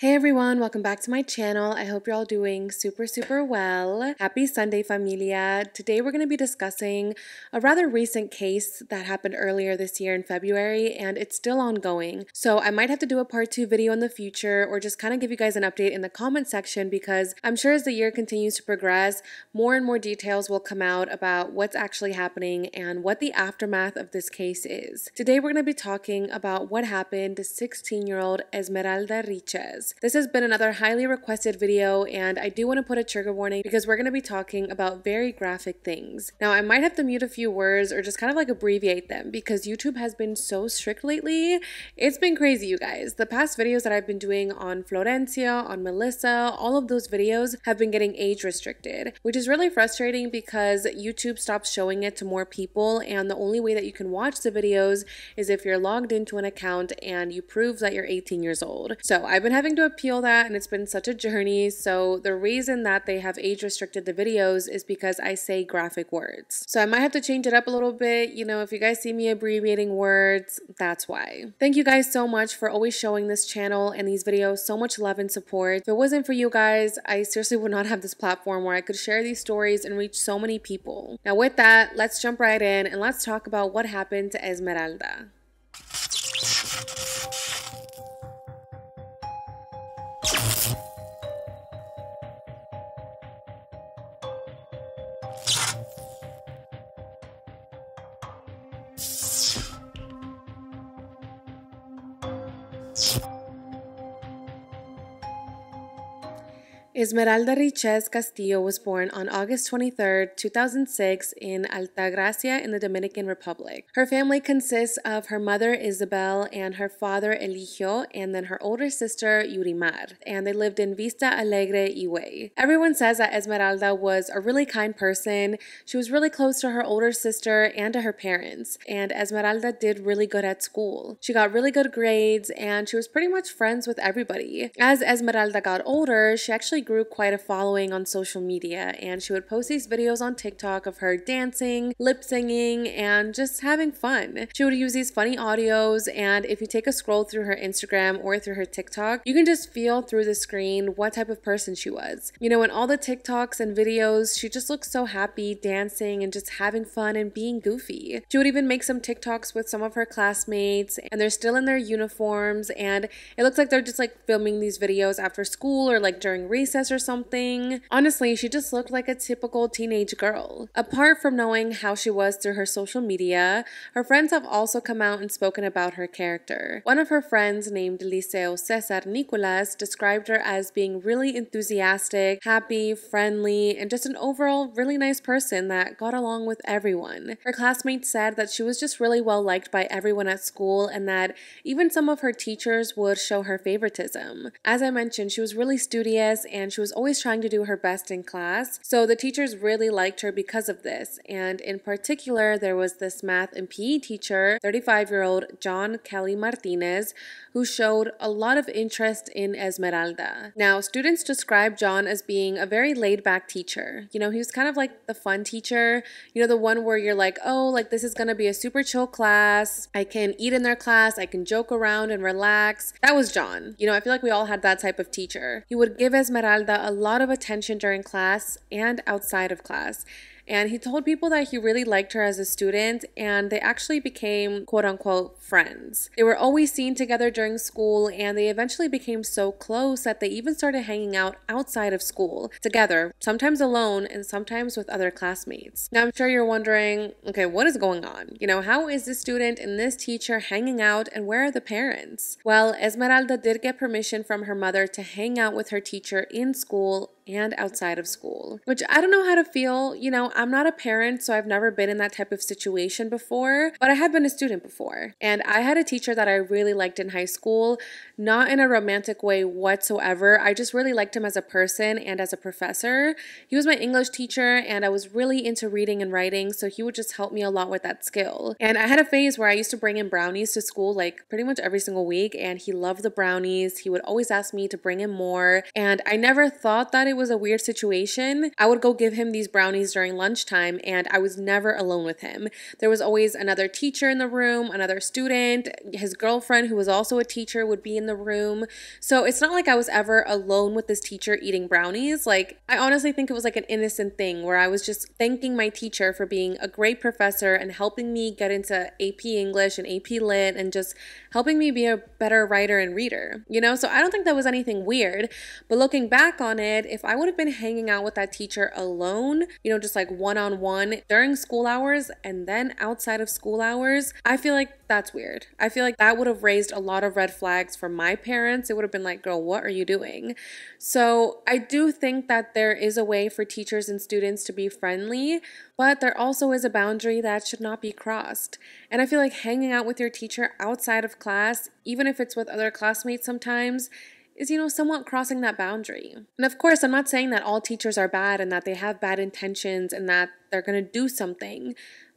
Hey everyone, welcome back to my channel. I hope you're all doing super, super well. Happy Sunday, familia. Today we're going to be discussing a rather recent case that happened earlier this year in February, and it's still ongoing. So I might have to do a part two video in the future or just kind of give you guys an update in the comment section because I'm sure as the year continues to progress, more and more details will come out about what's actually happening and what the aftermath of this case is. Today we're going to be talking about what happened to 16-year-old Esmeralda Riches. This has been another highly requested video and I do want to put a trigger warning because we're going to be talking about very graphic things. Now I might have to mute a few words or just kind of like abbreviate them because YouTube has been so strict lately. It's been crazy you guys. The past videos that I've been doing on Florencia, on Melissa, all of those videos have been getting age restricted, which is really frustrating because YouTube stops showing it to more people and the only way that you can watch the videos is if you're logged into an account and you prove that you're 18 years old. So I've been having to appeal that, and it's been such a journey. So, the reason that they have age restricted the videos is because I say graphic words. So, I might have to change it up a little bit. You know, if you guys see me abbreviating words, that's why. Thank you guys so much for always showing this channel and these videos so much love and support. If it wasn't for you guys, I seriously would not have this platform where I could share these stories and reach so many people. Now, with that, let's jump right in and let's talk about what happened to Esmeralda. Esmeralda Richez Castillo was born on August 23, 2006, in Altagracia in the Dominican Republic. Her family consists of her mother Isabel and her father Eligio, and then her older sister Yurimar, and they lived in Vista Alegre, Iway. Everyone says that Esmeralda was a really kind person. She was really close to her older sister and to her parents, and Esmeralda did really good at school. She got really good grades, and she was pretty much friends with everybody. As Esmeralda got older, she actually grew quite a following on social media, and she would post these videos on TikTok of her dancing, lip singing, and just having fun. She would use these funny audios, and if you take a scroll through her Instagram or through her TikTok, you can just feel through the screen what type of person she was. You know, in all the TikToks and videos, she just looks so happy dancing and just having fun and being goofy. She would even make some TikToks with some of her classmates, and they're still in their uniforms, and it looks like they're just like filming these videos after school or like during recess princess or something. Honestly, she just looked like a typical teenage girl. Apart from knowing how she was through her social media, her friends have also come out and spoken about her character. One of her friends, named Liceo Cesar Nicolas, described her as being really enthusiastic, happy, friendly, and just an overall really nice person that got along with everyone. Her classmates said that she was just really well liked by everyone at school and that even some of her teachers would show her favoritism. As I mentioned, she was really studious and and she was always trying to do her best in class. So the teachers really liked her because of this. And in particular, there was this math and PE teacher, 35 year old John Kelly Martinez, who showed a lot of interest in Esmeralda. Now, students describe John as being a very laid back teacher. You know, he was kind of like the fun teacher, you know, the one where you're like, oh, like this is gonna be a super chill class. I can eat in their class, I can joke around and relax. That was John. You know, I feel like we all had that type of teacher. He would give Esmeralda a lot of attention during class and outside of class. And he told people that he really liked her as a student, and they actually became quote unquote friends. They were always seen together during school, and they eventually became so close that they even started hanging out outside of school together, sometimes alone and sometimes with other classmates. Now, I'm sure you're wondering okay, what is going on? You know, how is this student and this teacher hanging out, and where are the parents? Well, Esmeralda did get permission from her mother to hang out with her teacher in school and outside of school, which I don't know how to feel. You know, I'm not a parent, so I've never been in that type of situation before, but I have been a student before. And I had a teacher that I really liked in high school, not in a romantic way whatsoever. I just really liked him as a person and as a professor. He was my English teacher, and I was really into reading and writing, so he would just help me a lot with that skill. And I had a phase where I used to bring in brownies to school like pretty much every single week, and he loved the brownies. He would always ask me to bring in more, and I never thought that it was a weird situation, I would go give him these brownies during lunchtime and I was never alone with him. There was always another teacher in the room, another student, his girlfriend, who was also a teacher, would be in the room. So it's not like I was ever alone with this teacher eating brownies. Like, I honestly think it was like an innocent thing where I was just thanking my teacher for being a great professor and helping me get into AP English and AP Lit and just helping me be a better writer and reader, you know? So I don't think that was anything weird. But looking back on it, if I would have been hanging out with that teacher alone, you know, just like one on one during school hours and then outside of school hours, I feel like that's weird. I feel like that would have raised a lot of red flags for my parents. It would have been like, girl, what are you doing? So I do think that there is a way for teachers and students to be friendly, but there also is a boundary that should not be crossed. And I feel like hanging out with your teacher outside of class, even if it's with other classmates sometimes, is, you know, somewhat crossing that boundary. And of course, I'm not saying that all teachers are bad and that they have bad intentions and that they're going to do something.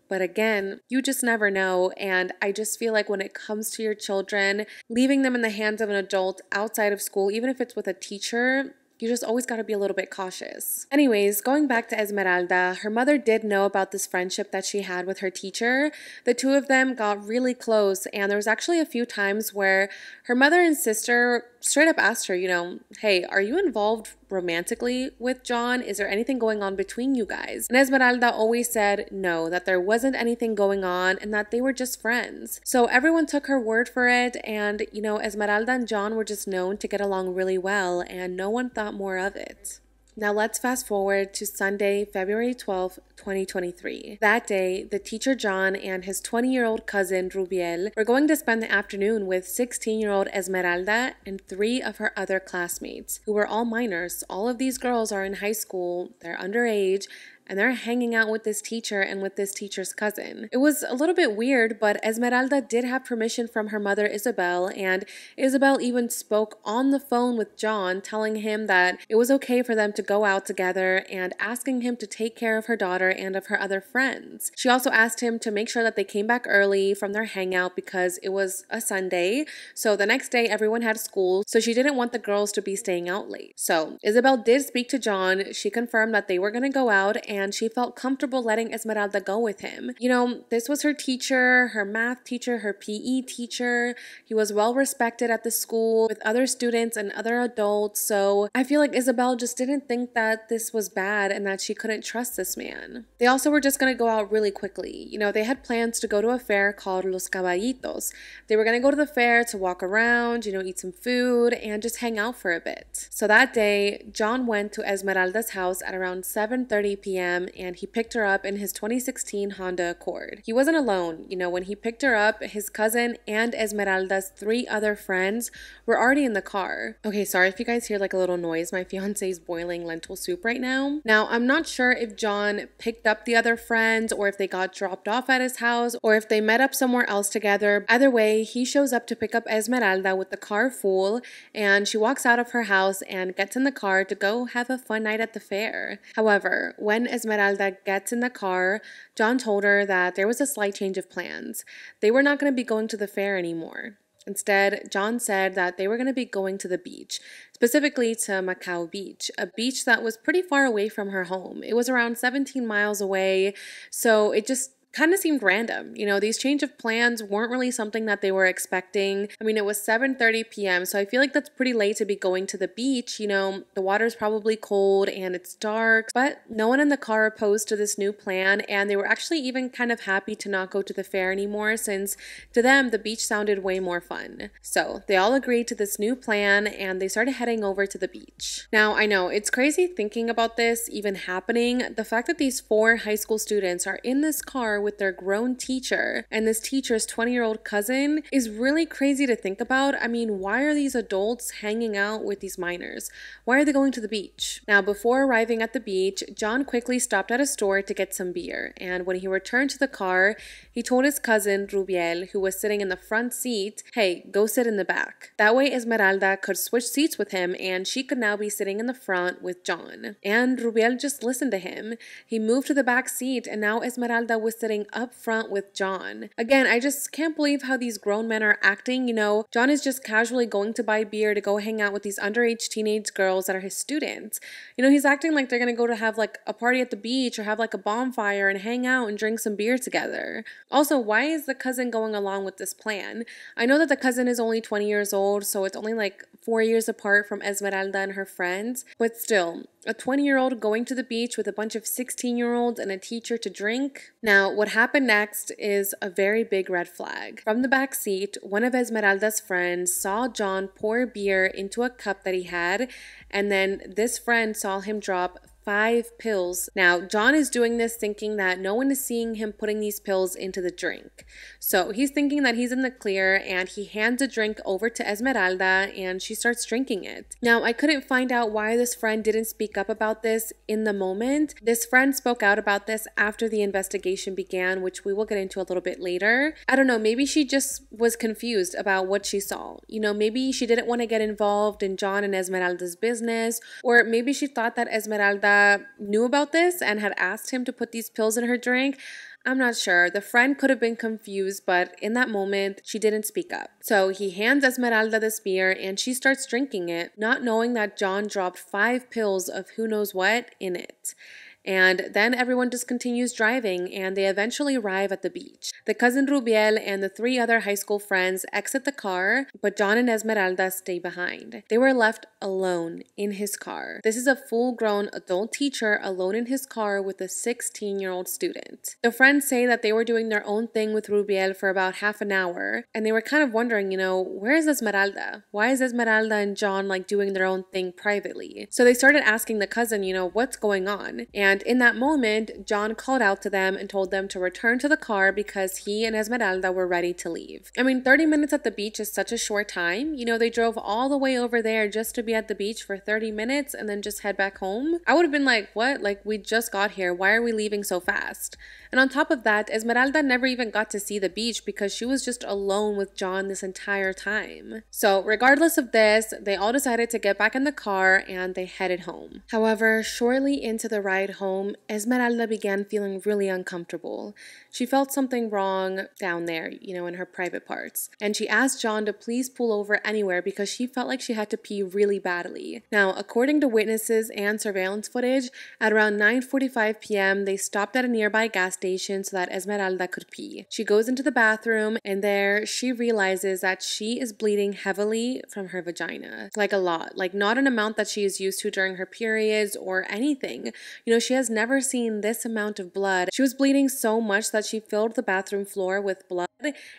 But again, you just never know. And I just feel like when it comes to your children, leaving them in the hands of an adult outside of school, even if it's with a teacher, you just always got to be a little bit cautious. Anyways, going back to Esmeralda, her mother did know about this friendship that she had with her teacher. The two of them got really close, and there was actually a few times where her mother and sister straight up asked her, you know, hey, are you involved romantically with John? Is there anything going on between you guys? And Esmeralda always said no, that there wasn't anything going on and that they were just friends. So everyone took her word for it. And, you know, Esmeralda and John were just known to get along really well, and no one thought more of it. Now let's fast forward to Sunday, February 12, 2023. That day, the teacher John and his 20 year old cousin Rubiel were going to spend the afternoon with 16 year old Esmeralda and three of her other classmates, who were all minors. All of these girls are in high school, they're underage, and they're hanging out with this teacher and with this teacher's cousin. It was a little bit weird, but Esmeralda did have permission from her mother Isabel, and Isabel even spoke on the phone with John, telling him that it was okay for them to go out together and asking him to take care of her daughter and of her other friends. She also asked him to make sure that they came back early from their hangout because it was a Sunday. So the next day, everyone had school, so she didn't want the girls to be staying out late. So Isabel did speak to John. She confirmed that they were going to go out and and she felt comfortable letting Esmeralda go with him. You know, this was her teacher, her math teacher, her PE teacher. He was well respected at the school with other students and other adults. So I feel like Isabel just didn't think that this was bad and that she couldn't trust this man. They also were just going to go out really quickly. You know, they had plans to go to a fair called Los Caballitos. They were going to go to the fair to walk around, you know, eat some food and just hang out for a bit. So that day, John went to Esmeralda's house at around 7:30 p.m a.m. and he picked her up in his 2016 Honda Accord. He wasn't alone. You know, when he picked her up, his cousin and Esmeralda's three other friends were already in the car. Okay, sorry if you guys hear like a little noise. My fiance is boiling lentil soup right now. Now, I'm not sure if John picked up the other friends or if they got dropped off at his house or if they met up somewhere else together. Either way, he shows up to pick up Esmeralda with the car full and she walks out of her house and gets in the car to go have a fun night at the fair. However, when Esmeralda gets in the car, John told her that there was a slight change of plans. They were not going to be going to the fair anymore. Instead, John said that they were going to be going to the beach, specifically to Macau Beach, a beach that was pretty far away from her home. It was around 17 miles away, so it just kind of seemed random. You know, these change of plans weren't really something that they were expecting. I mean, it was 7:30 p.m., so I feel like that's pretty late to be going to the beach, you know. The water's probably cold and it's dark, but no one in the car opposed to this new plan and they were actually even kind of happy to not go to the fair anymore since to them the beach sounded way more fun. So, they all agreed to this new plan and they started heading over to the beach. Now, I know it's crazy thinking about this even happening. The fact that these four high school students are in this car with their grown teacher and this teacher's 20 year old cousin is really crazy to think about. I mean, why are these adults hanging out with these minors? Why are they going to the beach? Now, before arriving at the beach, John quickly stopped at a store to get some beer. And when he returned to the car, he told his cousin Rubiel, who was sitting in the front seat, hey, go sit in the back. That way, Esmeralda could switch seats with him and she could now be sitting in the front with John. And Rubiel just listened to him. He moved to the back seat and now Esmeralda was sitting sitting up front with John. Again, I just can't believe how these grown men are acting. You know, John is just casually going to buy beer to go hang out with these underage teenage girls that are his students. You know, he's acting like they're gonna go to have like a party at the beach or have like a bonfire and hang out and drink some beer together. Also, why is the cousin going along with this plan? I know that the cousin is only 20 years old, so it's only like four years apart from Esmeralda and her friends, but still, a 20 year old going to the beach with a bunch of 16 year olds and a teacher to drink. Now, what happened next is a very big red flag. From the back seat, one of Esmeralda's friends saw John pour beer into a cup that he had, and then this friend saw him drop five pills. Now, John is doing this thinking that no one is seeing him putting these pills into the drink. So he's thinking that he's in the clear and he hands a drink over to Esmeralda and she starts drinking it. Now, I couldn't find out why this friend didn't speak up about this in the moment. This friend spoke out about this after the investigation began, which we will get into a little bit later. I don't know, maybe she just was confused about what she saw. You know, maybe she didn't want to get involved in John and Esmeralda's business, or maybe she thought that Esmeralda knew about this and had asked him to put these pills in her drink. I'm not sure. The friend could have been confused, but in that moment, she didn't speak up. So he hands Esmeralda this beer and she starts drinking it, not knowing that John dropped five pills of who knows what in it and then everyone just continues driving and they eventually arrive at the beach. The cousin Rubiel and the three other high school friends exit the car, but John and Esmeralda stay behind. They were left alone in his car. This is a full grown adult teacher alone in his car with a 16 year old student. The friends say that they were doing their own thing with Rubiel for about half an hour and they were kind of wondering, you know, where is Esmeralda? Why is Esmeralda and John like doing their own thing privately? So they started asking the cousin, you know, what's going on? And and in that moment, John called out to them and told them to return to the car because he and Esmeralda were ready to leave. I mean, 30 minutes at the beach is such a short time. You know, they drove all the way over there just to be at the beach for 30 minutes and then just head back home. I would have been like, what? Like, we just got here. Why are we leaving so fast? And on top of that, Esmeralda never even got to see the beach because she was just alone with John this entire time. So, regardless of this, they all decided to get back in the car and they headed home. However, shortly into the ride home, Esmeralda began feeling really uncomfortable. She felt something wrong down there, you know, in her private parts. And she asked John to please pull over anywhere because she felt like she had to pee really badly. Now, according to witnesses and surveillance footage, at around 9:45 p.m., they stopped at a nearby gas station so that Esmeralda could pee. She goes into the bathroom and there she realizes that she is bleeding heavily from her vagina. Like a lot, like not an amount that she is used to during her periods or anything. You know, she has never seen this amount of blood. She was bleeding so much that she filled the bathroom floor with blood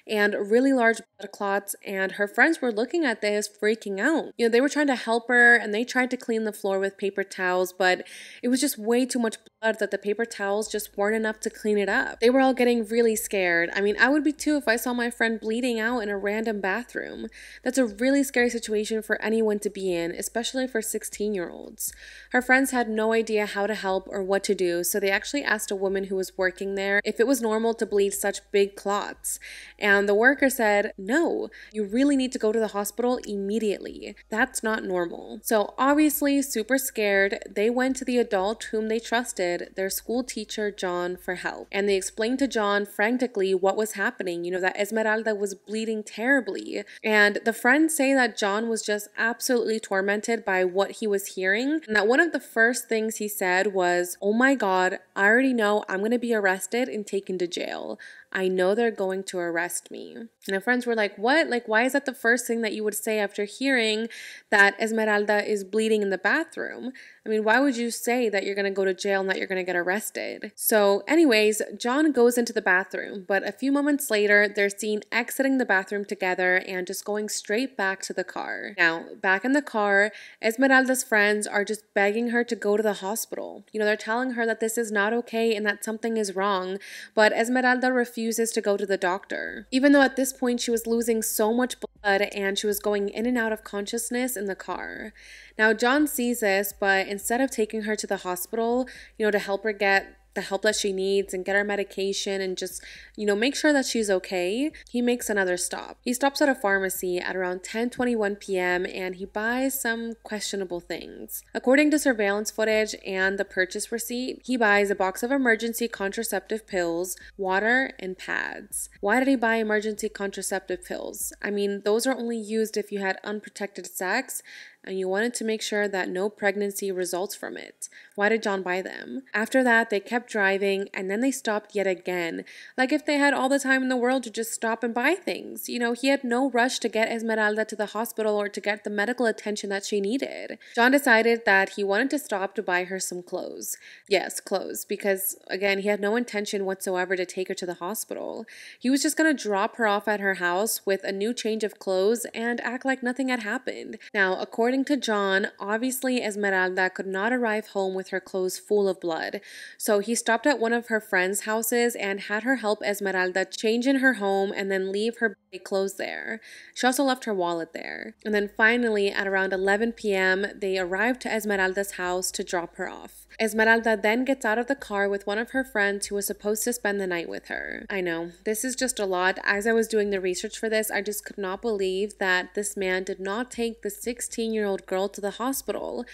and really large blood clots. And her friends were looking at this, freaking out. You know, they were trying to help her and they tried to clean the floor with paper towels, but it was just way too much blood that the paper towels just weren't enough to clean it up. They were all getting really scared. I mean, I would be too if I saw my friend bleeding out in a random bathroom. That's a really scary situation for anyone to be in, especially for 16 year olds. Her friends had no idea how to help or what to do, so they actually asked a woman who was working there if it was normal to bleed such big clots. And the worker said, No, you really need to go to the hospital immediately. That's not normal. So, obviously, super scared, they went to the adult whom they trusted, their school teacher, John, for help. And they explained to John frantically what was happening, you know, that Esmeralda was bleeding terribly. And the friends say that John was just absolutely tormented by what he was hearing. And that one of the first things he said was, Oh my God, I already know I'm going to be arrested and taken to jail. I know they're going to arrest me. And friends were like, What? Like, why is that the first thing that you would say after hearing that Esmeralda is bleeding in the bathroom? I mean, why would you say that you're gonna go to jail and that you're gonna get arrested? So, anyways, John goes into the bathroom, but a few moments later, they're seen exiting the bathroom together and just going straight back to the car. Now, back in the car, Esmeralda's friends are just begging her to go to the hospital. You know, they're telling her that this is not okay and that something is wrong, but Esmeralda refuses to go to the doctor. Even though at this point, she was losing so much blood and she was going in and out of consciousness in the car. Now, John sees this, but instead of taking her to the hospital, you know, to help her get the help that she needs and get her medication and just, you know, make sure that she's okay, he makes another stop. He stops at a pharmacy at around 10:21 p.m. and he buys some questionable things. According to surveillance footage and the purchase receipt, he buys a box of emergency contraceptive pills, water, and pads. Why did he buy emergency contraceptive pills? I mean, those are only used if you had unprotected sex and you wanted to make sure that no pregnancy results from it. Why did John buy them? After that, they kept driving and then they stopped yet again. Like if they had all the time in the world to just stop and buy things. You know, he had no rush to get Esmeralda to the hospital or to get the medical attention that she needed. John decided that he wanted to stop to buy her some clothes. Yes, clothes, because again, he had no intention whatsoever to take her to the hospital. He was just going to drop her off at her house with a new change of clothes and act like nothing had happened. Now, according According to John, obviously Esmeralda could not arrive home with her clothes full of blood, so he stopped at one of her friends' houses and had her help Esmeralda change in her home and then leave her clothes there. She also left her wallet there. And then finally, at around 11 p.m., they arrived to Esmeralda's house to drop her off. Esmeralda then gets out of the car with one of her friends who was supposed to spend the night with her. I know, this is just a lot. As I was doing the research for this, I just could not believe that this man did not take the 16 year old girl to the hospital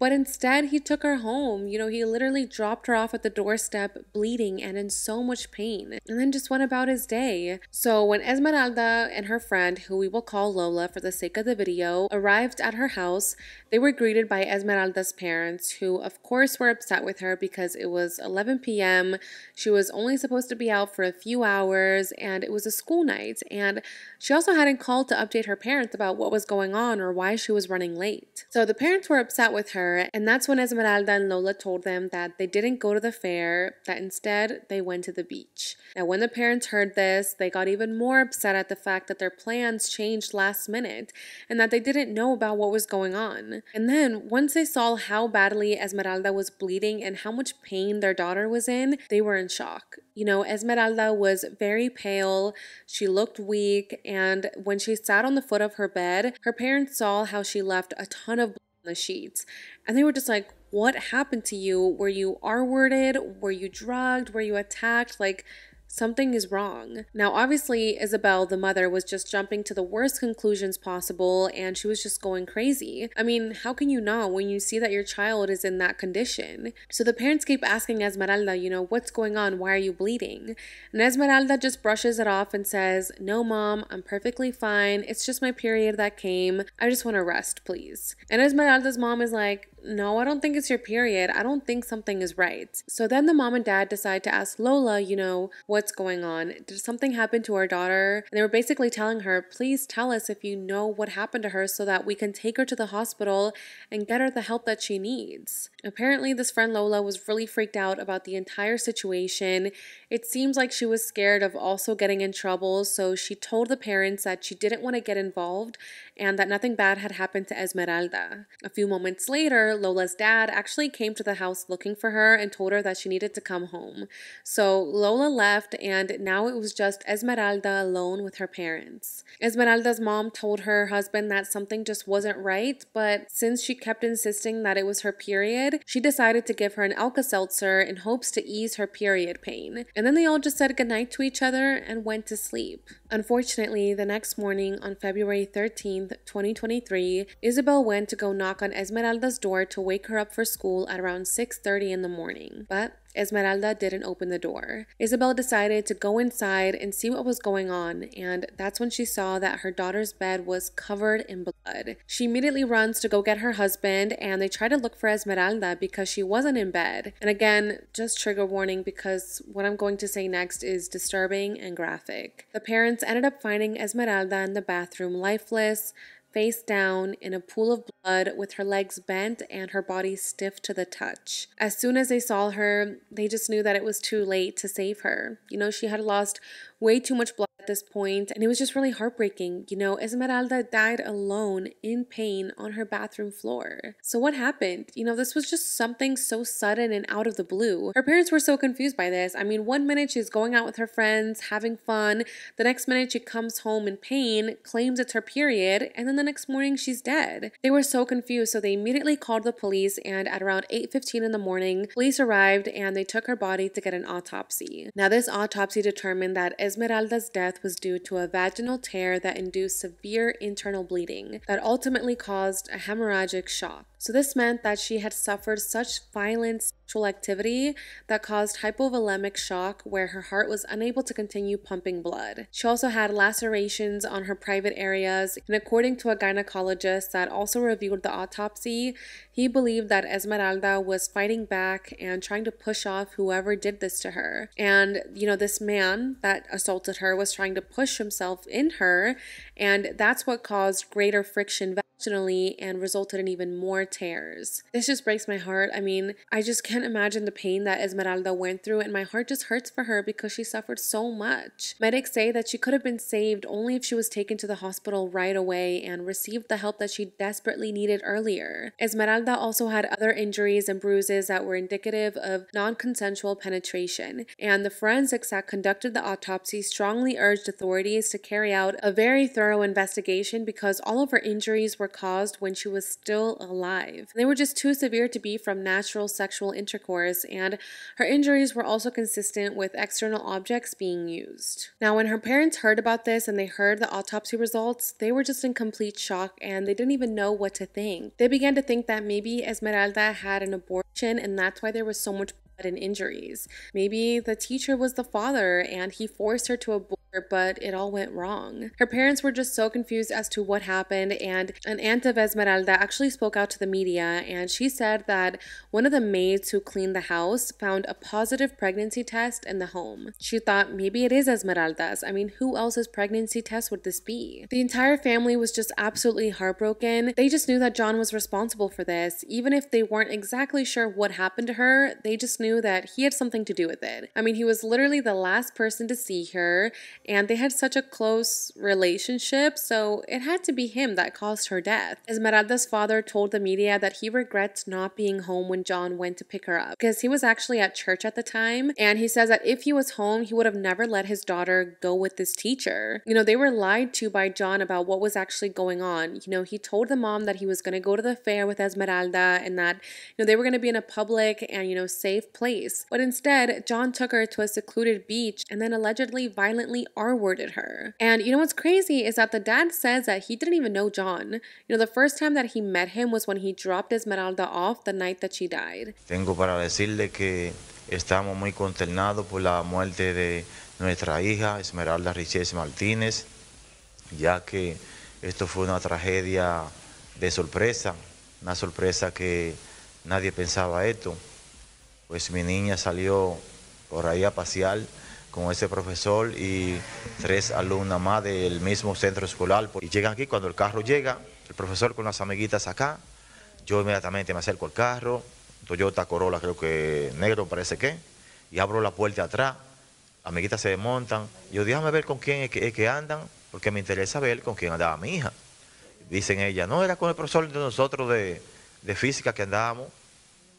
but instead, he took her home. You know, he literally dropped her off at the doorstep, bleeding and in so much pain, and then just went about his day. So when Esmeralda and her friend, who we will call Lola for the sake of the video, arrived at her house, they were greeted by Esmeralda's parents, who, of course, were upset with her because it was 11 p.m. She was only supposed to be out for a few hours, and it was a school night. And she also hadn't called to update her parents about what was going on or why she was running late. So the parents were upset with her fair, and that's when Esmeralda and Lola told them that they didn't go to the fair, that instead they went to the beach. Now, when the parents heard this, they got even more upset at the fact that their plans changed last minute and that they didn't know about what was going on. And then, once they saw how badly Esmeralda was bleeding and how much pain their daughter was in, they were in shock. You know, Esmeralda was very pale, she looked weak, and when she sat on the foot of her bed, her parents saw how she left a ton of the sheets. And they were just like, What happened to you? Were you R worded? Were you drugged? Were you attacked? Like, Something is wrong. Now, obviously, Isabel, the mother, was just jumping to the worst conclusions possible and she was just going crazy. I mean, how can you not when you see that your child is in that condition? So the parents keep asking Esmeralda, you know, what's going on? Why are you bleeding? And Esmeralda just brushes it off and says, No, mom, I'm perfectly fine. It's just my period that came. I just want to rest, please. And Esmeralda's mom is like, no, I don't think it's your period. I don't think something is right. So then the mom and dad decide to ask Lola, you know, what's going on? Did something happen to our daughter? And they were basically telling her, please tell us if you know what happened to her so that we can take her to the hospital and get her the help that she needs. Apparently, this friend Lola was really freaked out about the entire situation. It seems like she was scared of also getting in trouble, so she told the parents that she didn't want to get involved and that nothing bad had happened to Esmeralda. A few moments later, Lola's dad, actually came to the house looking for her and told her that she needed to come home. So Lola left, and now it was just Esmeralda alone with her parents. Esmeralda's mom told her husband that something just wasn't right, but since she kept insisting that it was her period, she decided to give her an Alka Seltzer in hopes to ease her period pain. And then they all just said goodnight to each other and went to sleep. Unfortunately, the next morning on February 13th, 2023, Isabel went to go knock on Esmeralda's door door to wake her up for school at around 6:30 in the morning, but Esmeralda didn't open the door. Isabel decided to go inside and see what was going on, and that's when she saw that her daughter's bed was covered in blood. She immediately runs to go get her husband, and they try to look for Esmeralda because she wasn't in bed. And again, just trigger warning because what I'm going to say next is disturbing and graphic. The parents ended up finding Esmeralda in the bathroom lifeless face down in a pool of blood with her legs bent and her body stiff to the touch. As soon as they saw her, they just knew that it was too late to save her. You know, she had lost way too much blood this point, and it was just really heartbreaking. You know, Esmeralda died alone in pain on her bathroom floor. So, what happened? You know, this was just something so sudden and out of the blue. Her parents were so confused by this. I mean, one minute she's going out with her friends, having fun. The next minute she comes home in pain, claims it's her period, and then the next morning she's dead. They were so confused, so they immediately called the police, and at around 8:15 in the morning, police arrived and they took her body to get an autopsy. Now, this autopsy determined that Esmeralda's death was due to a vaginal tear that induced severe internal bleeding that ultimately caused a hemorrhagic shock. So, this meant that she had suffered such violent sexual activity that caused hypovolemic shock, where her heart was unable to continue pumping blood. She also had lacerations on her private areas, and according to a gynecologist that also reviewed the autopsy, he believed that Esmeralda was fighting back and trying to push off whoever did this to her. And, you know, this man that assaulted her was trying to push himself in her, and that's what caused greater friction and resulted in even more tears. This just breaks my heart. I mean, I just can't imagine the pain that Esmeralda went through, and my heart just hurts for her because she suffered so much. Medics say that she could have been saved only if she was taken to the hospital right away and received the help that she desperately needed earlier. Esmeralda also had other injuries and bruises that were indicative of non consensual penetration, and the forensics that conducted the autopsy strongly urged authorities to carry out a very thorough investigation because all of her injuries were were caused when she was still alive. They were just too severe to be from natural sexual intercourse, and her injuries were also consistent with external objects being used. Now, when her parents heard about this and they heard the autopsy results, they were just in complete shock and they didn't even know what to think. They began to think that maybe Esmeralda had an abortion and that's why there was so much blood and injuries. Maybe the teacher was the father and he forced her to abort but it all went wrong. Her parents were just so confused as to what happened, and an aunt of Esmeralda actually spoke out to the media and she said that one of the maids who cleaned the house found a positive pregnancy test in the home. She thought maybe it is Esmeralda's. I mean, who else's pregnancy test would this be? The entire family was just absolutely heartbroken. They just knew that John was responsible for this. Even if they weren't exactly sure what happened to her, they just knew that he had something to do with it. I mean, he was literally the last person to see her and they had such a close relationship, so it had to be him that caused her death. Esmeralda's father told the media that he regrets not being home when John went to pick her up because he was actually at church at the time, and he says that if he was home, he would have never let his daughter go with this teacher. You know, they were lied to by John about what was actually going on. You know, he told the mom that he was going to go to the fair with Esmeralda and that, you know, they were going to be in a public and, you know, safe place. But instead, John took her to a secluded beach and then allegedly violently R worded her. And you know what's crazy is that the dad says that he didn't even know John. You know, the first time that he met him was when he dropped Esmeralda off the night that she died. Tengo para decirle que estamos muy consternados por la muerte de nuestra hija Esmeralda Richez Martínez, ya que esto fue una tragedia de sorpresa, una sorpresa que nadie pensaba esto. Pues mi niña salió por ahí a pasear con ese profesor y tres alumnas más del mismo centro escolar. Y llegan aquí, cuando el carro llega, el profesor con las amiguitas acá, yo inmediatamente me acerco al carro, Toyota Corolla creo que negro parece que, y abro la puerta atrás, amiguitas se desmontan, yo déjame ver con quién es que, andan, porque me interesa ver con quién andaba mi hija. Dicen ella, no, era con el profesor de nosotros de, de física que andábamos.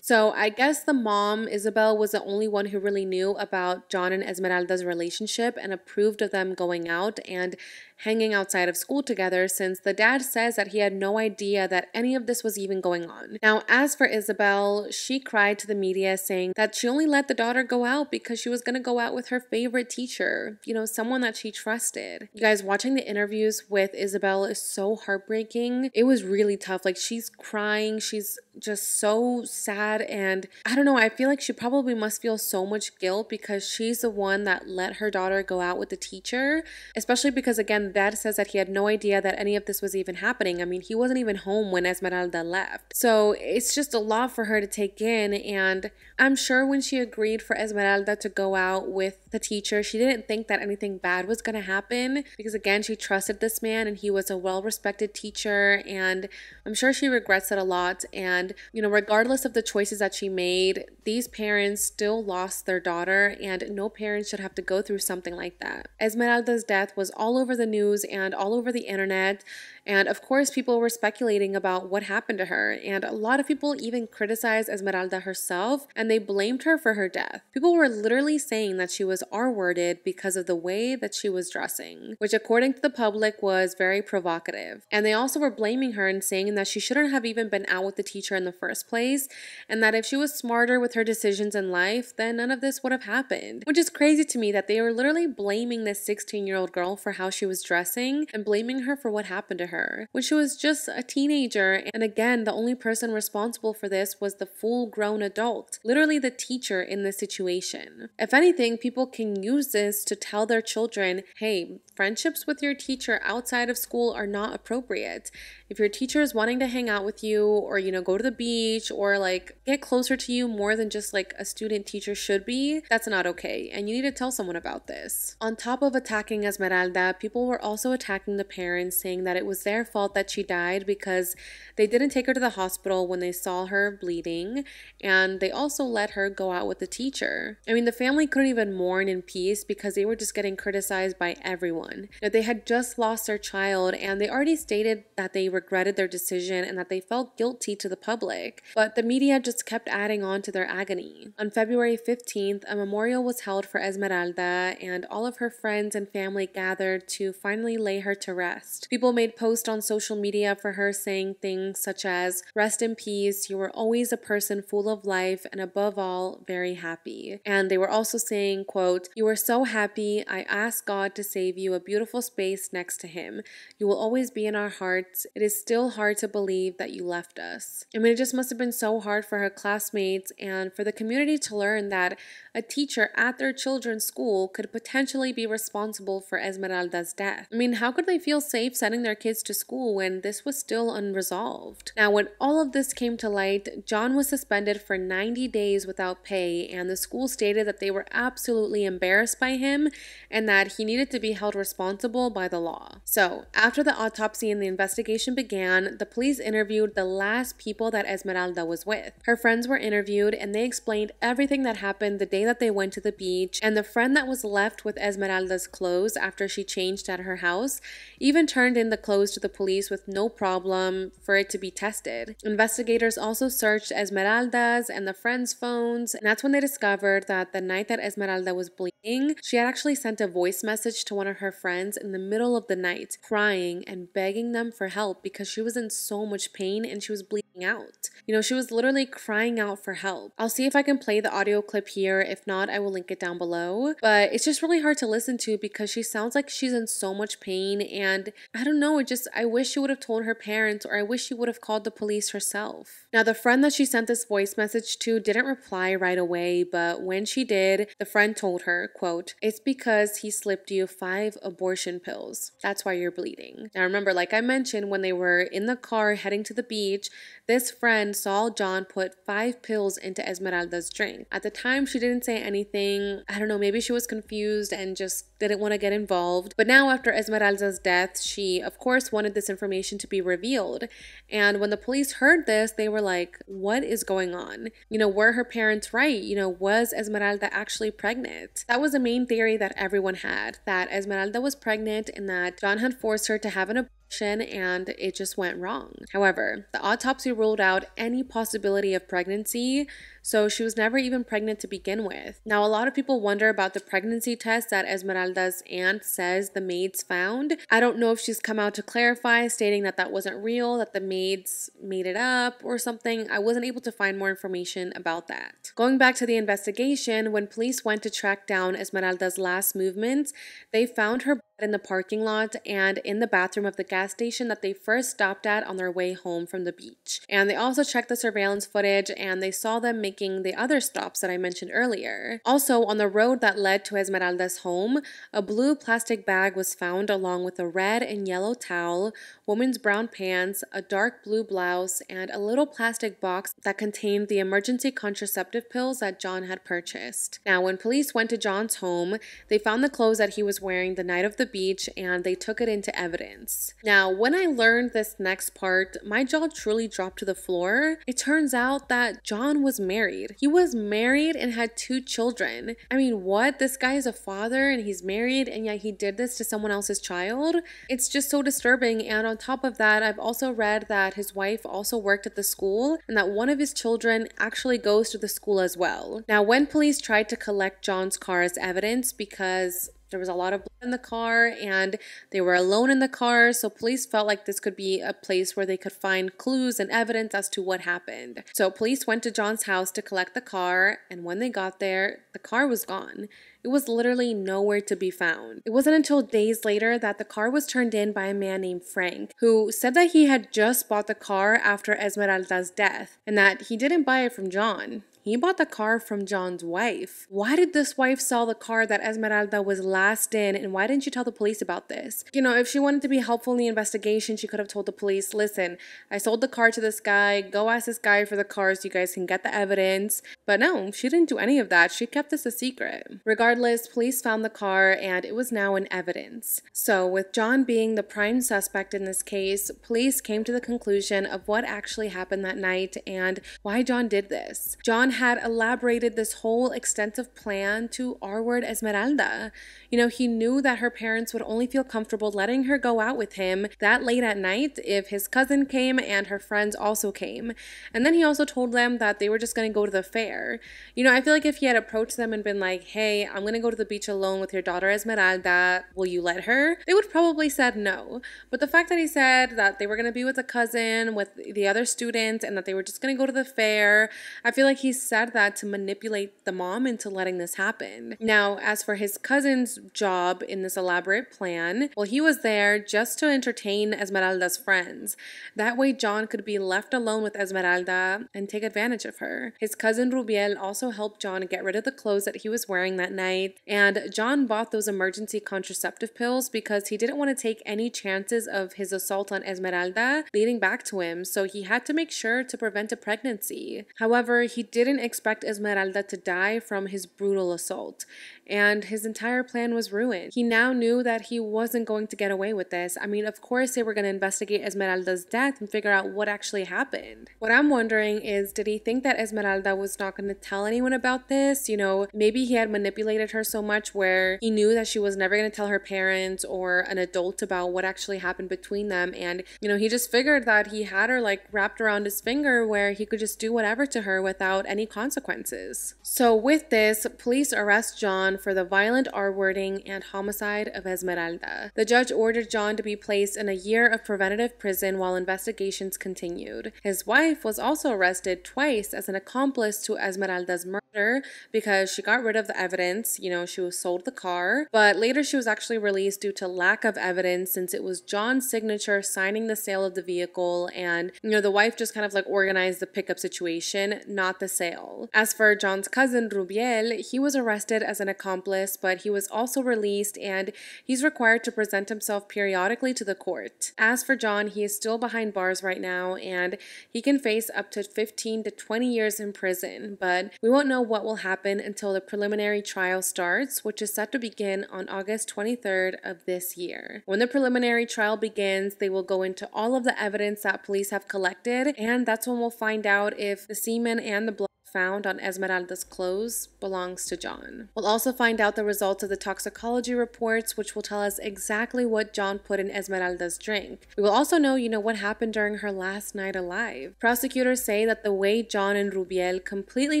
So I guess the mom, Isabel, was the only one who really knew about John and Esmeralda's relationship and approved of them going out. And hanging outside of school together since the dad says that he had no idea that any of this was even going on. Now, as for Isabel, she cried to the media saying that she only let the daughter go out because she was going to go out with her favorite teacher, you know, someone that she trusted. You guys, watching the interviews with Isabel is so heartbreaking. It was really tough. Like, she's crying, she's just so sad. And I don't know, I feel like she probably must feel so much guilt because she's the one that let her daughter go out with the teacher, especially because, again, dad says that he had no idea that any of this was even happening. I mean, he wasn't even home when Esmeralda left. So it's just a lot for her to take in. And I'm sure when she agreed for Esmeralda to go out with the teacher, she didn't think that anything bad was going to happen because, again, she trusted this man and he was a well respected teacher. And I'm sure she regrets it a lot. And, you know, regardless of the choices that she made, these parents still lost their daughter, and no parents should have to go through something like that. Esmeralda's death was all over the news news and all over the internet and of course, people were speculating about what happened to her, and a lot of people even criticized Esmeralda herself and they blamed her for her death. People were literally saying that she was R worded because of the way that she was dressing, which, according to the public, was very provocative. And they also were blaming her and saying that she shouldn't have even been out with the teacher in the first place, and that if she was smarter with her decisions in life, then none of this would have happened. Which is crazy to me that they were literally blaming this 16 year old girl for how she was dressing and blaming her for what happened to her her when she was just a teenager. And again, the only person responsible for this was the full grown adult, literally the teacher in this situation. If anything, people can use this to tell their children hey, friendships with your teacher outside of school are not appropriate if your teacher is wanting to hang out with you or you know go to the beach or like get closer to you more than just like a student teacher should be that's not okay and you need to tell someone about this on top of attacking esmeralda people were also attacking the parents saying that it was their fault that she died because they didn't take her to the hospital when they saw her bleeding and they also let her go out with the teacher i mean the family couldn't even mourn in peace because they were just getting criticized by everyone now, they had just lost their child and they already stated that they were regretted their decision and that they felt guilty to the public, but the media just kept adding on to their agony. On February 15th, a memorial was held for Esmeralda, and all of her friends and family gathered to finally lay her to rest. People made posts on social media for her saying things such as, Rest in peace, you were always a person full of life and above all, very happy. And they were also saying, quote, You were so happy, I asked God to save you a beautiful space next to Him. You will always be in our hearts. It is is still hard to believe that you left us. I mean, it just must have been so hard for her classmates and for the community to learn that a teacher at their children's school could potentially be responsible for Esmeralda's death. I mean, how could they feel safe sending their kids to school when this was still unresolved? Now, when all of this came to light, John was suspended for 90 days without pay, and the school stated that they were absolutely embarrassed by him and that he needed to be held responsible by the law. So, after the autopsy and the investigation began, the police interviewed the last people that Esmeralda was with. Her friends were interviewed and they explained everything that happened the day that they went to the beach, and the friend that was left with Esmeralda's clothes after she changed at her house even turned in the clothes to the police with no problem for it to be tested. Investigators also searched Esmeralda's and the friend's phones, and that's when they discovered that the night that Esmeralda was bleeding, she had actually sent a voice message to one of her friends in the middle of the night, crying and begging them for help because she was in so much pain and she was bleeding out. You know, she was literally crying out for help. I'll see if I can play the audio clip here if if not, I will link it down below. But it's just really hard to listen to because she sounds like she's in so much pain. And I don't know, it just, I wish she would have told her parents or I wish she would have called the police herself. Now, the friend that she sent this voice message to didn't reply right away, but when she did, the friend told her, quote, it's because he slipped you five abortion pills. That's why you're bleeding. Now, remember, like I mentioned, when they were in the car heading to the beach, this friend saw John put five pills into Esmeralda's drink. At the time, she didn't didn't say anything. I don't know, maybe she was confused and just didn't want to get involved. But now, after Esmeralda's death, she, of course, wanted this information to be revealed. And when the police heard this, they were like, What is going on? You know, were her parents right? You know, was Esmeralda actually pregnant? That was the main theory that everyone had that Esmeralda was pregnant and that John had forced her to have an abortion and it just went wrong. However, the autopsy ruled out any possibility of pregnancy, so she was never even pregnant to begin with. Now, a lot of people wonder about the pregnancy test that Esmeralda's aunt says the maids found. I don't know if she's come out to clarify, stating that that wasn't real, that the maids made it up or something. I wasn't able to find more information about that. Going back to the investigation, when police went to track down Esmeralda's last movements, they found her in the parking lot and in the bathroom of the gas station that they first stopped at on their way home from the beach. And they also checked the surveillance footage and they saw them making the other stops that I mentioned earlier. Also, on the road that led to Esmeralda's home, a blue plastic bag was found along with a red and yellow towel woman's brown pants, a dark blue blouse, and a little plastic box that contained the emergency contraceptive pills that John had purchased. Now, when police went to John's home, they found the clothes that he was wearing the night of the beach and they took it into evidence. Now, when I learned this next part, my jaw truly dropped to the floor. It turns out that John was married. He was married and had two children. I mean, what? This guy is a father and he's married and yet he did this to someone else's child? It's just so disturbing. And on top of that, I've also read that his wife also worked at the school and that one of his children actually goes to the school as well. Now, when police tried to collect John's car as evidence because there was a lot of in the car and they were alone in the car, so police felt like this could be a place where they could find clues and evidence as to what happened. So police went to John's house to collect the car, and when they got there, the car was gone. It was literally nowhere to be found. It wasn't until days later that the car was turned in by a man named Frank, who said that he had just bought the car after Esmeralda's death and that he didn't buy it from John. He bought the car from John's wife. Why did this wife sell the car that Esmeralda was last in and why didn't she tell the police about this? You know, if she wanted to be helpful in the investigation, she could have told the police, listen, I sold the car to this guy, go ask this guy for the car so you guys can get the evidence. But no, she didn't do any of that. She kept this a secret. Regardless, police found the car and it was now in evidence. So, with John being the prime suspect in this case, police came to the conclusion of what actually happened that night and why John did this. John had elaborated this whole extensive plan to R-word Esmeralda. You know, he knew that her parents would only feel comfortable letting her go out with him that late at night if his cousin came and her friends also came. And then he also told them that they were just going to go to the fair. You know, I feel like if he had approached them and been like, hey, I'm going to go to the beach alone with your daughter Esmeralda, will you let her? They would probably said no. But the fact that he said that they were going to be with a cousin, with the other students, and that they were just going to go to the fair, I feel like he's said that to manipulate the mom into letting this happen. Now, as for his cousin's job in this elaborate plan, well, he was there just to entertain Esmeralda's friends. That way, John could be left alone with Esmeralda and take advantage of her. His cousin Rubiel also helped John get rid of the clothes that he was wearing that night, and John bought those emergency contraceptive pills because he didn't want to take any chances of his assault on Esmeralda leading back to him, so he had to make sure to prevent a pregnancy. However, he did didn't expect Esmeralda to die from his brutal assault, and his entire plan was ruined. He now knew that he wasn't going to get away with this. I mean, of course, they were going to investigate Esmeralda's death and figure out what actually happened. What I'm wondering is did he think that Esmeralda was not going to tell anyone about this? You know, maybe he had manipulated her so much where he knew that she was never going to tell her parents or an adult about what actually happened between them. And, you know, he just figured that he had her like wrapped around his finger where he could just do whatever to her without any any consequences. So, with this, police arrest John for the violent R wording and homicide of Esmeralda. The judge ordered John to be placed in a year of preventative prison while investigations continued. His wife was also arrested twice as an accomplice to Esmeralda's murder because she got rid of the evidence. You know, she was sold the car, but later she was actually released due to lack of evidence since it was John's signature signing the sale of the vehicle. And, you know, the wife just kind of like organized the pickup situation, not the sale sale. As for John's cousin Rubiel, he was arrested as an accomplice, but he was also released and he's required to present himself periodically to the court. As for John, he is still behind bars right now and he can face up to 15 to 20 years in prison, but we won't know what will happen until the preliminary trial starts, which is set to begin on August 23rd of this year. When the preliminary trial begins, they will go into all of the evidence that police have collected, and that's when we'll find out if the semen and the blood found on Esmeralda's clothes belongs to John. We'll also find out the results of the toxicology reports, which will tell us exactly what John put in Esmeralda's drink. We will also know, you know, what happened during her last night alive. Prosecutors say that the way John and Rubiel completely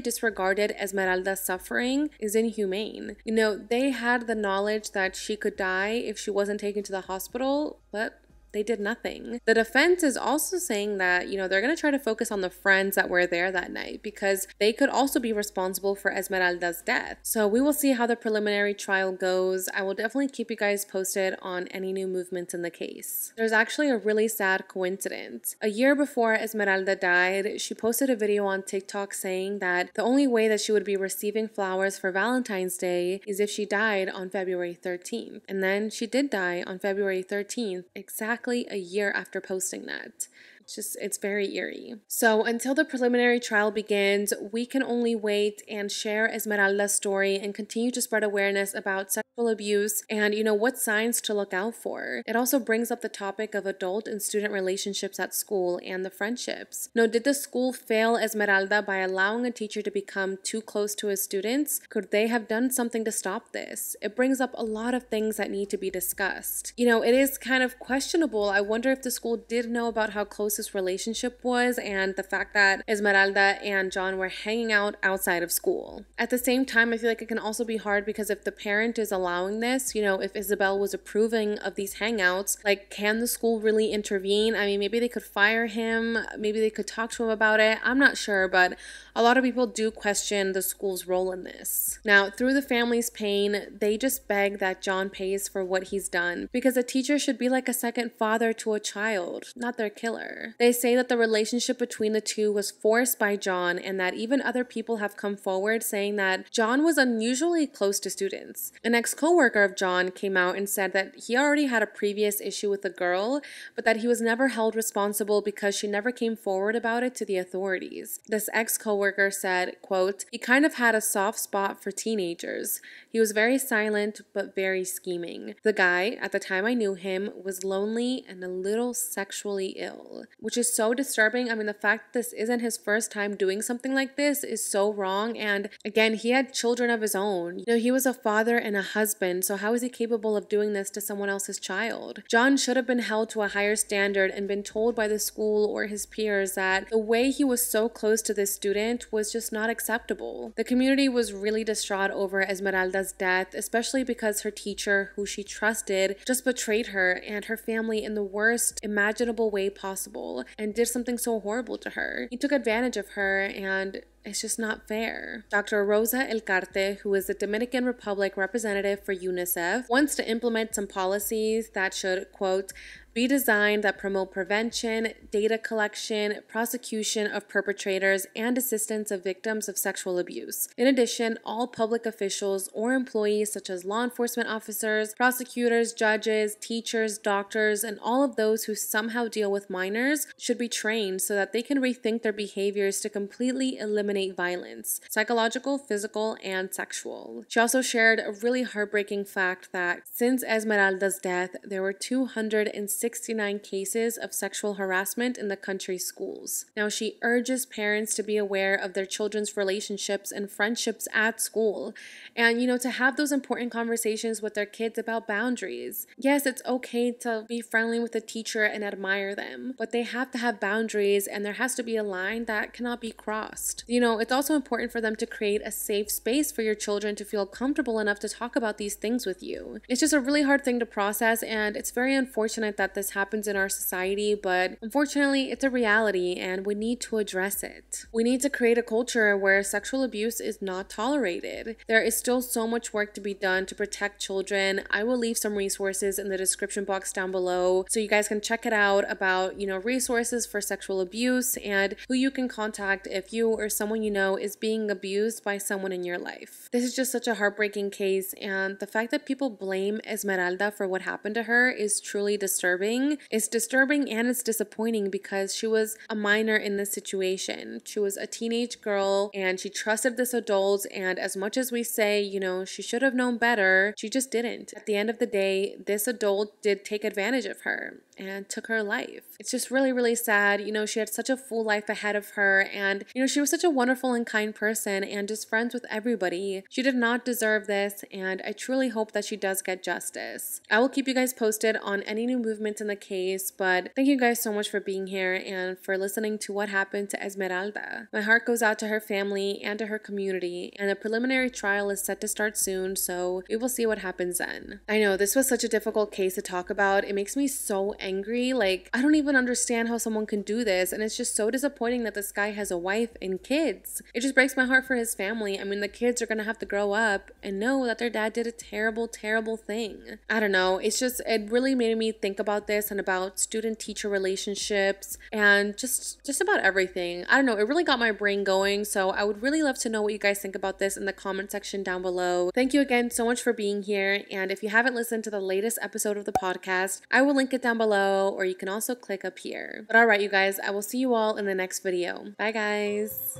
disregarded Esmeralda's suffering is inhumane. You know, they had the knowledge that she could die if she wasn't taken to the hospital, but they did nothing. The defense is also saying that, you know, they're going to try to focus on the friends that were there that night because they could also be responsible for Esmeralda's death. So we will see how the preliminary trial goes. I will definitely keep you guys posted on any new movements in the case. There's actually a really sad coincidence. A year before Esmeralda died, she posted a video on TikTok saying that the only way that she would be receiving flowers for Valentine's Day is if she died on February 13th. And then she did die on February 13th, exactly exactly a year after posting that just it's very eerie. So until the preliminary trial begins, we can only wait and share Esmeralda's story and continue to spread awareness about sexual abuse and you know what signs to look out for. It also brings up the topic of adult and student relationships at school and the friendships. Now, did the school fail Esmeralda by allowing a teacher to become too close to his students? Could they have done something to stop this? It brings up a lot of things that need to be discussed. You know, it is kind of questionable. I wonder if the school did know about how close closest relationship was and the fact that Esmeralda and John were hanging out outside of school. At the same time, I feel like it can also be hard because if the parent is allowing this, you know, if Isabel was approving of these hangouts, like, can the school really intervene? I mean, maybe they could fire him, maybe they could talk to him about it. I'm not sure, but a lot of people do question the school's role in this. Now, through the family's pain, they just beg that John pays for what he's done because a teacher should be like a second father to a child, not their killer. They say that the relationship between the two was forced by John and that even other people have come forward saying that John was unusually close to students. An ex coworker of John came out and said that he already had a previous issue with a girl, but that he was never held responsible because she never came forward about it to the authorities. This ex coworker coworker said, quote, he kind of had a soft spot for teenagers. He was very silent, but very scheming. The guy, at the time I knew him, was lonely and a little sexually ill, which is so disturbing. I mean, the fact this isn't his first time doing something like this is so wrong. And again, he had children of his own. You know, he was a father and a husband, so how is he capable of doing this to someone else's child? John should have been held to a higher standard and been told by the school or his peers that the way he was so close to this student treatment was just not acceptable. The community was really distraught over Esmeralda's death, especially because her teacher, who she trusted, just betrayed her and her family in the worst imaginable way possible and did something so horrible to her. He took advantage of her and it's just not fair. Dr. Rosa Elcarte, who is the Dominican Republic representative for UNICEF, wants to implement some policies that should, quote, be designed that promote prevention, data collection, prosecution of perpetrators, and assistance of victims of sexual abuse. In addition, all public officials or employees, such as law enforcement officers, prosecutors, judges, teachers, doctors, and all of those who somehow deal with minors, should be trained so that they can rethink their behaviors to completely eliminate violence psychological, physical, and sexual. She also shared a really heartbreaking fact that since Esmeralda's death, there were 260 69 cases of sexual harassment in the country's schools. Now, she urges parents to be aware of their children's relationships and friendships at school and, you know, to have those important conversations with their kids about boundaries. Yes, it's okay to be friendly with a teacher and admire them, but they have to have boundaries and there has to be a line that cannot be crossed. You know, it's also important for them to create a safe space for your children to feel comfortable enough to talk about these things with you. It's just a really hard thing to process, and it's very unfortunate that this happens in our society, but unfortunately, it's a reality and we need to address it. We need to create a culture where sexual abuse is not tolerated. There is still so much work to be done to protect children. I will leave some resources in the description box down below so you guys can check it out about, you know, resources for sexual abuse and who you can contact if you or someone you know is being abused by someone in your life. This is just such a heartbreaking case and the fact that people blame Esmeralda for what happened to her is truly disturbing disturbing. It's disturbing and it's disappointing because she was a minor in this situation. She was a teenage girl and she trusted this adult. And as much as we say, you know, she should have known better, she just didn't. At the end of the day, this adult did take advantage of her and took her life. It's just really, really sad. You know, she had such a full life ahead of her, and, you know, she was such a wonderful and kind person and just friends with everybody. She did not deserve this, and I truly hope that she does get justice. I will keep you guys posted on any new movements in the case, but thank you guys so much for being here and for listening to what happened to Esmeralda. My heart goes out to her family and to her community, and the preliminary trial is set to start soon, so we will see what happens then. I know this was such a difficult case to talk about. It makes me so angry angry. Like, I don't even understand how someone can do this. And it's just so disappointing that this guy has a wife and kids. It just breaks my heart for his family. I mean, the kids are gonna have to grow up and know that their dad did a terrible, terrible thing. I don't know. It's just, it really made me think about this and about student teacher relationships and just, just about everything. I don't know. It really got my brain going. So I would really love to know what you guys think about this in the comment section down below. Thank you again so much for being here. And if you haven't listened to the latest episode of the podcast, I will link it down below below or you can also click up here. But all right, you guys, I will see you all in the next video. Bye guys.